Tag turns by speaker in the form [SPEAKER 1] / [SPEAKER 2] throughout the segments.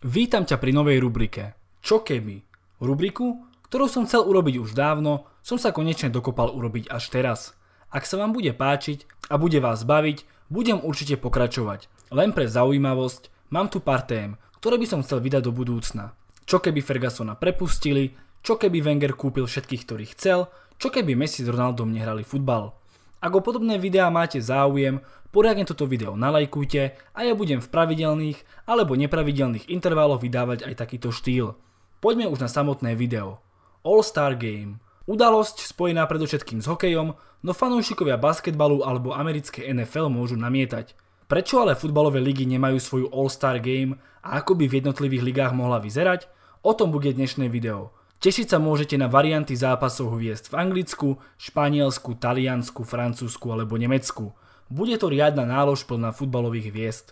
[SPEAKER 1] Vítam ťa pri novej rubrike Čo keby? Rubriku, ktorú som chcel urobiť už dávno, som sa konečne dokopal urobiť až teraz. Ak sa vám bude páčiť a bude vás baviť, budem určite pokračovať. Len pre zaujímavosť mám tu pár tém, ktoré by som chcel vydať do budúcna. Čo keby Fergasona prepustili, čo keby Wenger kúpil všetkých, ktorých chcel, čo keby Messi s Ronaldom nehrali futbal. Ak o podobné videá máte záujem, poriadne toto video nalajkujte a ja budem v pravidelných alebo nepravidelných intervaloch vydávať aj takýto štýl. Poďme už na samotné video. All-Star Game. Udalosť spojená predovšetkým s hokejom, no fanúšikovia basketbalu alebo americké NFL môžu namietať. Prečo ale futbalové ligy nemajú svoju All-Star Game a ako by v jednotlivých ligách mohla vyzerať? O tom bude dnešné video. Tešiť sa môžete na varianty zápasov hviezd v Anglicku, Španielsku, Taliansku, Francúzsku alebo Nemecku. Bude to riadna nálož plná futbalových hviezd.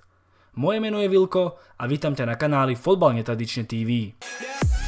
[SPEAKER 1] Moje meno je Vilko a vítam ťa na kanáli Fotbal netradične TV. Yeah.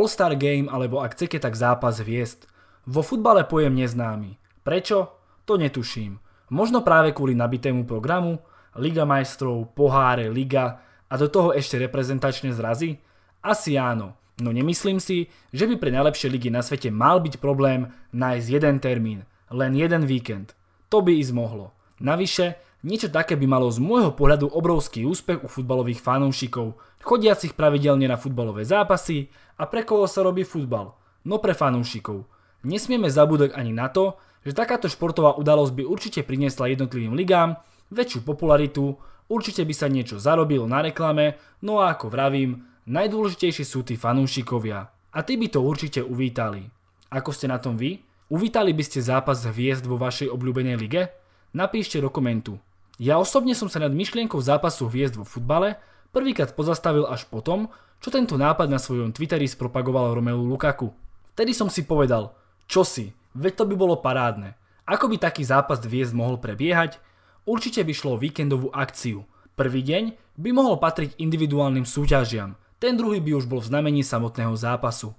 [SPEAKER 1] All-Star Game alebo ak chcete tak zápas hviezd. Vo futbale pojem neznámy. Prečo? To netuším. Možno práve kvôli nabitému programu, Liga majstrov, poháre, liga a do toho ešte reprezentačné zrazy? Asi áno, no nemyslím si, že by pre najlepšie ligy na svete mal byť problém nájsť jeden termín, len jeden víkend. To by ísť mohlo. Navyše, Niečo také by malo z môjho pohľadu obrovský úspech u futbalových fanúšikov, chodiacich pravidelne na futbalové zápasy a pre koho sa robí futbal, no pre fanúšikov. Nesmieme zabúdať ani na to, že takáto športová udalosť by určite priniesla jednotlivým ligám väčšiu popularitu, určite by sa niečo zarobilo na reklame, no a ako vravím, najdôležitejší sú tí fanúšikovia. A tí by to určite uvítali. Ako ste na tom vy? Uvítali by ste zápas hviezd vo vašej obľúbenej lige? Napíšte do komentu. Ja osobne som sa nad myšlienkou zápasu hviezd vo futbale prvýkrát pozastavil až po tom, čo tento nápad na svojom Twitteri spropagoval Romelu Lukaku. Vtedy som si povedal, čo si, veď to by bolo parádne. Ako by taký zápas hviezd mohol prebiehať? Určite by šlo o víkendovú akciu. Prvý deň by mohol patriť individuálnym súťažiam, ten druhý by už bol v znamení samotného zápasu.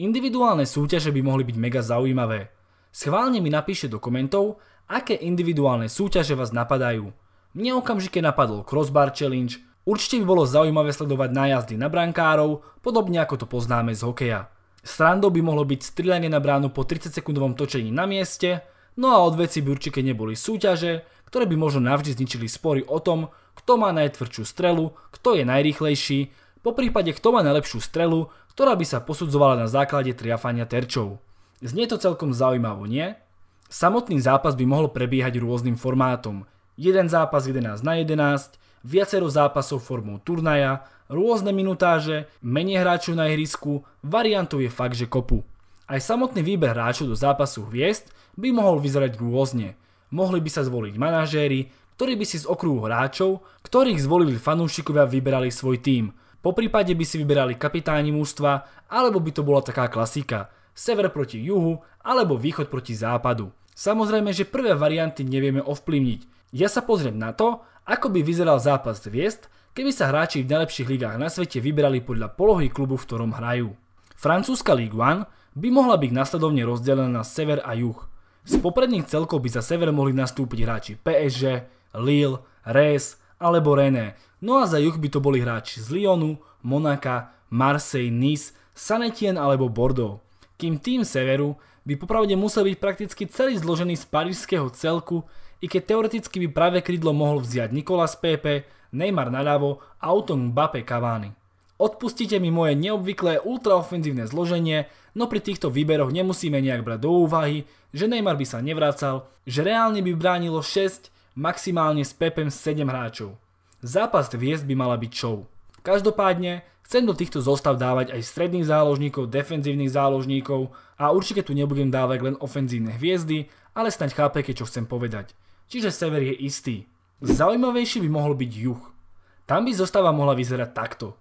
[SPEAKER 1] Individuálne súťaže by mohli byť mega zaujímavé. Schválne mi napíšte do komentov, aké individuálne súťaže vás napadajú. Mne okamžite napadol crossbar challenge, určite by bolo zaujímavé sledovať nájazdy na brankárov, podobne ako to poznáme z hokeja. Srandou by mohlo byť strilanie na bránu po 30 sekundovom točení na mieste, no a odveci by určite neboli súťaže, ktoré by možno navždy zničili spory o tom, kto má najtvrdšiu strelu, kto je najrýchlejší, po prípade kto má najlepšiu strelu, ktorá by sa posudzovala na základe triafania terčov. Znie to celkom zaujímavo, nie? Samotný zápas by mohol prebiehať rôznym formátom. Jeden zápas 11 na 11, viacero zápasov formou turnaja, rôzne minutáže, menej hráčov na ihrisku, variantov je fakt, že kopu. Aj samotný výber hráčov do zápasu hviezd by mohol vyzerať rôzne. Mohli by sa zvoliť manažéri, ktorí by si z okruhu hráčov, ktorých zvolili fanúšikovia, vyberali svoj tým, Po prípade by si vyberali kapitáni mužstva, alebo by to bola taká klasika – sever proti juhu alebo východ proti západu. Samozrejme, že prvé varianty nevieme ovplyvniť. Ja sa pozriem na to, ako by vyzeral zápas hviezd, keby sa hráči v najlepších ligách na svete vybrali podľa polohy klubu, v ktorom hrajú. Francúzska Ligue 1 by mohla byť nasledovne rozdelená na sever a juh. Z popredných celkov by za sever mohli nastúpiť hráči PSG, Lille, Reims alebo René. No a za juh by to boli hráči z Lyonu, Monaka, Marseille, Nice, Sanetien alebo Bordeaux kým tým severu by popravde musel byť prakticky celý zložený z parížského celku, i keď teoreticky by práve krídlo mohol vziať Nikolas Pepe, Neymar naľavo a Auton Mbappé Cavani. Odpustite mi moje neobvyklé ultraofenzívne zloženie, no pri týchto výberoch nemusíme nejak brať do úvahy, že Neymar by sa nevracal, že reálne by bránilo 6, maximálne s Pepem 7 hráčov. Zápas hviezd by mala byť show. Každopádne, Chcem do týchto zostav dávať aj stredných záložníkov, defenzívnych záložníkov a určite tu nebudem dávať len ofenzívne hviezdy, ale snaď chápete, čo chcem povedať. Čiže sever je istý. Zaujímavejší by mohol byť juh. Tam by zostava mohla vyzerať takto.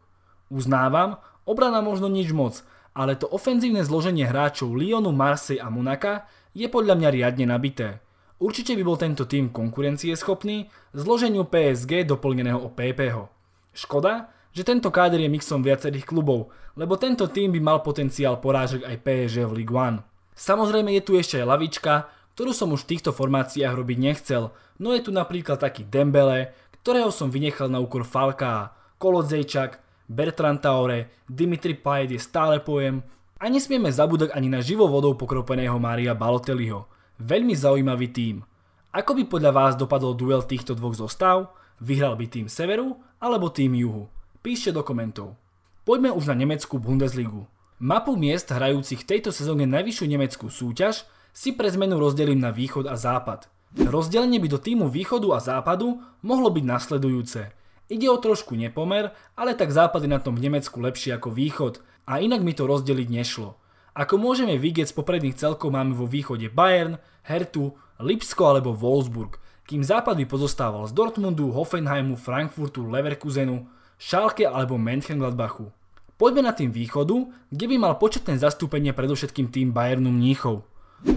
[SPEAKER 1] Uznávam, obrana možno nič moc, ale to ofenzívne zloženie hráčov Lyonu, Marseille a Monaka je podľa mňa riadne nabité. Určite by bol tento tým konkurencieschopný zloženiu PSG doplneného o PPho. Škoda, že tento káder je mixom viacerých klubov, lebo tento tým by mal potenciál porážek aj PSG v Ligue 1. Samozrejme je tu ešte aj lavička, ktorú som už v týchto formáciách robiť nechcel, no je tu napríklad taký Dembele, ktorého som vynechal na úkor Falka, Kolodzejčak, Bertrand Taure, Dimitri Payet je stále pojem a nesmieme zabúdať ani na vodou pokropeného Mária Balotelliho. Veľmi zaujímavý tým. Ako by podľa vás dopadol duel týchto dvoch zostav? Vyhral by tým severu alebo tým juhu? Píšte do komentov. Poďme už na nemeckú Bundesligu. Mapu miest hrajúcich v tejto sezóne najvyššiu nemeckú súťaž si pre zmenu rozdelím na východ a západ. Rozdelenie by do týmu východu a západu mohlo byť nasledujúce. Ide o trošku nepomer, ale tak západ je na tom v Nemecku lepšie ako východ a inak mi to rozdeliť nešlo. Ako môžeme vidieť z popredných celkov máme vo východe Bayern, Hertu, Lipsko alebo Wolfsburg, kým západ by pozostával z Dortmundu, Hoffenheimu, Frankfurtu, Leverkusenu, Schalke alebo Mönchengladbachu. Poďme na tým východu, kde by mal početné zastúpenie predovšetkým tým Bayernu Mníchov.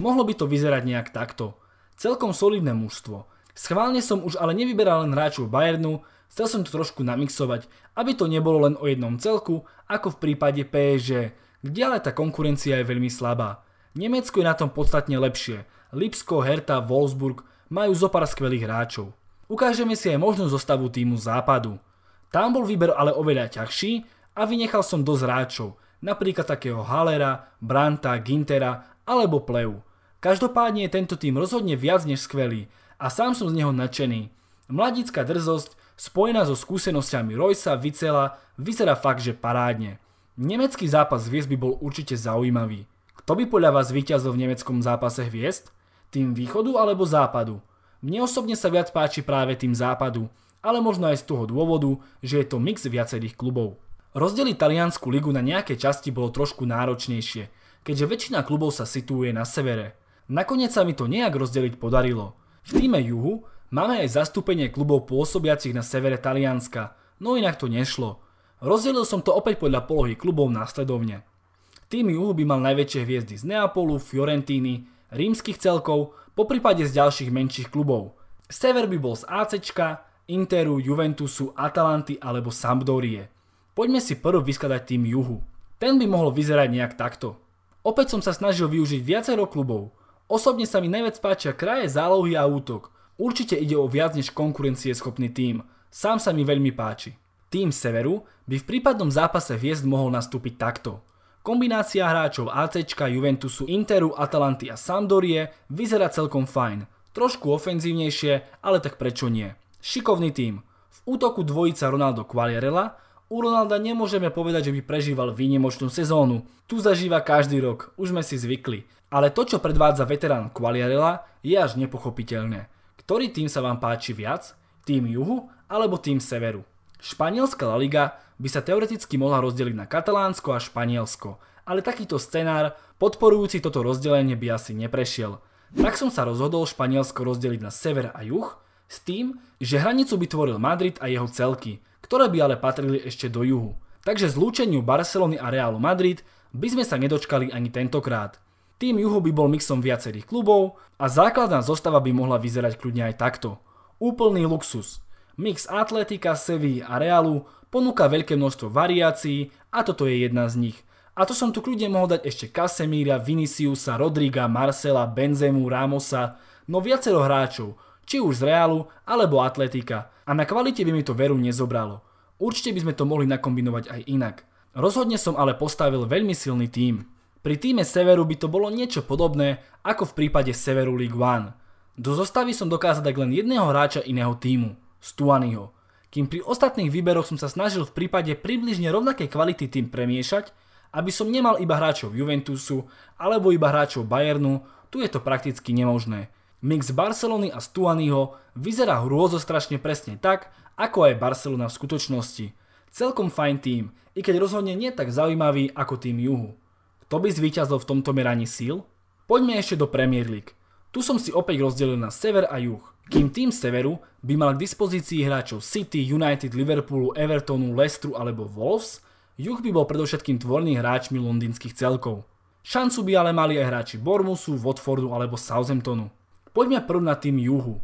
[SPEAKER 1] Mohlo by to vyzerať nejak takto. Celkom solidné mužstvo. Schválne som už ale nevyberal len hráčov Bayernu, chcel som to trošku namixovať, aby to nebolo len o jednom celku, ako v prípade PSG, kde ale tá konkurencia je veľmi slabá. Nemecko je na tom podstatne lepšie. Lipsko, Hertha, Wolfsburg majú zo pár skvelých hráčov. Ukážeme si aj možnú zostavu týmu západu. Tam bol výber ale oveľa ťažší a vynechal som dosť hráčov, napríklad takého Halera, Branta, Gintera alebo Pleu. Každopádne je tento tým rozhodne viac než skvelý a sám som z neho nadšený. Mladická drzosť, spojená so skúsenosťami Roysa, Vicela, vyzerá fakt, že parádne. Nemecký zápas hviezd by bol určite zaujímavý. Kto by podľa vás víťazil v nemeckom zápase hviezd? Tým východu alebo západu? Mne osobne sa viac páči práve tým západu, ale možno aj z toho dôvodu, že je to mix viacerých klubov. Rozdeliť taliansku ligu na nejaké časti bolo trošku náročnejšie, keďže väčšina klubov sa situuje na severe. Nakoniec sa mi to nejak rozdeliť podarilo. V týme juhu máme aj zastúpenie klubov pôsobiacich na severe Talianska, no inak to nešlo. Rozdelil som to opäť podľa polohy klubov následovne. Tým juhu by mal najväčšie hviezdy z Neapolu, Fiorentíny, rímskych celkov, po prípade z ďalších menších klubov. Sever by bol z ACčka, Interu, Juventusu, Atalanty alebo Sampdorie. Poďme si prv vyskladať tým juhu. Ten by mohol vyzerať nejak takto. Opäť som sa snažil využiť viacero klubov. Osobne sa mi najviac páčia kraje, zálohy a útok. Určite ide o viac než konkurencieschopný tým. Sám sa mi veľmi páči. Tým severu by v prípadnom zápase hviezd mohol nastúpiť takto. Kombinácia hráčov AC, Juventusu, Interu, Atalanty a Sampdorie vyzerá celkom fajn. Trošku ofenzívnejšie, ale tak prečo nie. Šikovný tým. V útoku dvojica Ronaldo Qualiarella u Ronalda nemôžeme povedať, že by prežíval výnimočnú sezónu. Tu zažíva každý rok, už sme si zvykli. Ale to, čo predvádza veterán Qualiarella, je až nepochopiteľné. Ktorý tým sa vám páči viac? Tým juhu alebo tým severu? Španielská La Liga by sa teoreticky mohla rozdeliť na Katalánsko a Španielsko, ale takýto scenár podporujúci toto rozdelenie by asi neprešiel. Tak som sa rozhodol Španielsko rozdeliť na sever a juh s tým, že hranicu by tvoril Madrid a jeho celky, ktoré by ale patrili ešte do juhu. Takže zlúčeniu Barcelony a Realu Madrid by sme sa nedočkali ani tentokrát. Tým juhu by bol mixom viacerých klubov a základná zostava by mohla vyzerať kľudne aj takto. Úplný luxus. Mix Atletika, Sevilla a Realu ponúka veľké množstvo variácií a toto je jedna z nich – a to som tu kľudne mohol dať ešte Casemíra, Viniciusa, Rodriga, Marcela, Benzemu, Ramosa, no viacero hráčov, či už z Reálu alebo Atletika. A na kvalite by mi to veru nezobralo. Určite by sme to mohli nakombinovať aj inak. Rozhodne som ale postavil veľmi silný tím. Pri týme Severu by to bolo niečo podobné ako v prípade Severu League One. Do zostavy som dokázal dať len jedného hráča iného týmu, Stuanyho. Kým pri ostatných výberoch som sa snažil v prípade približne rovnakej kvality tým premiešať, aby som nemal iba hráčov Juventusu alebo iba hráčov Bayernu, tu je to prakticky nemožné. Mix Barcelony a Stuaniho vyzerá strašne presne tak, ako aj Barcelona v skutočnosti. Celkom fajn tým, i keď rozhodne nie tak zaujímavý ako tým juhu. Kto by zvíťazil v tomto meraní síl? Poďme ešte do Premier League. Tu som si opäť rozdelil na sever a juh. Kým tým severu by mal k dispozícii hráčov City, United, Liverpoolu, Evertonu, Leicesteru alebo Wolves, juh by bol predovšetkým tvorný hráčmi londýnskych celkov. Šancu by ale mali aj hráči Bormusu, Watfordu alebo Southamptonu. Poďme prv na tým juhu.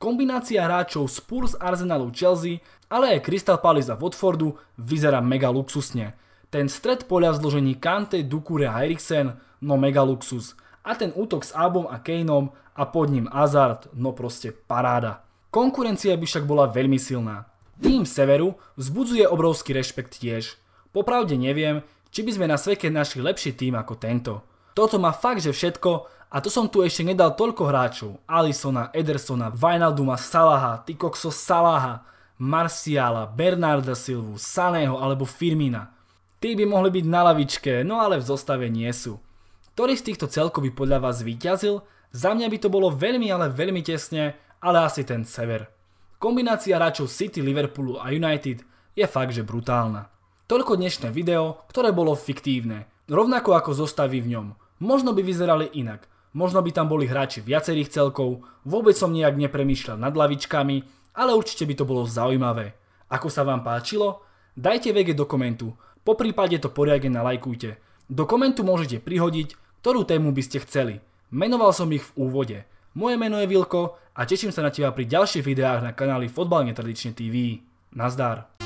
[SPEAKER 1] Kombinácia hráčov Spurs, Arsenalu, Chelsea, ale aj Crystal Palace a Watfordu vyzerá mega luxusne. Ten stred poľa v zložení Kante, Dukure a Eriksen, no mega luxus. A ten útok s Abom a Kaneom a pod ním Hazard, no proste paráda. Konkurencia by však bola veľmi silná. Tým severu vzbudzuje obrovský rešpekt tiež. Popravde neviem, či by sme na sveke našli lepší tým ako tento. Toto má fakt, že všetko, a to som tu ešte nedal toľko hráčov. Alisona, Edersona, Vajnalduma, Salaha, Tykokso Salaha, Marciala, Bernarda Silvu, Saného alebo Firmina. Tí by mohli byť na lavičke, no ale v zostave nie sú. Ktorý z týchto celkov by podľa vás vyťazil? Za mňa by to bolo veľmi, ale veľmi tesne, ale asi ten sever. Kombinácia hráčov City, Liverpoolu a United je fakt, že brutálna. Toľko dnešné video, ktoré bolo fiktívne, rovnako ako zostavy v ňom. Možno by vyzerali inak, možno by tam boli hráči viacerých celkov, vôbec som nejak nepremýšľal nad lavičkami, ale určite by to bolo zaujímavé. Ako sa vám páčilo? Dajte vege do komentu, po prípade to poriadne nalajkujte. Do komentu môžete prihodiť, ktorú tému by ste chceli. Menoval som ich v úvode. Moje meno je Vilko a teším sa na teba pri ďalších videách na kanáli Fotbal netradične TV. Nazdar.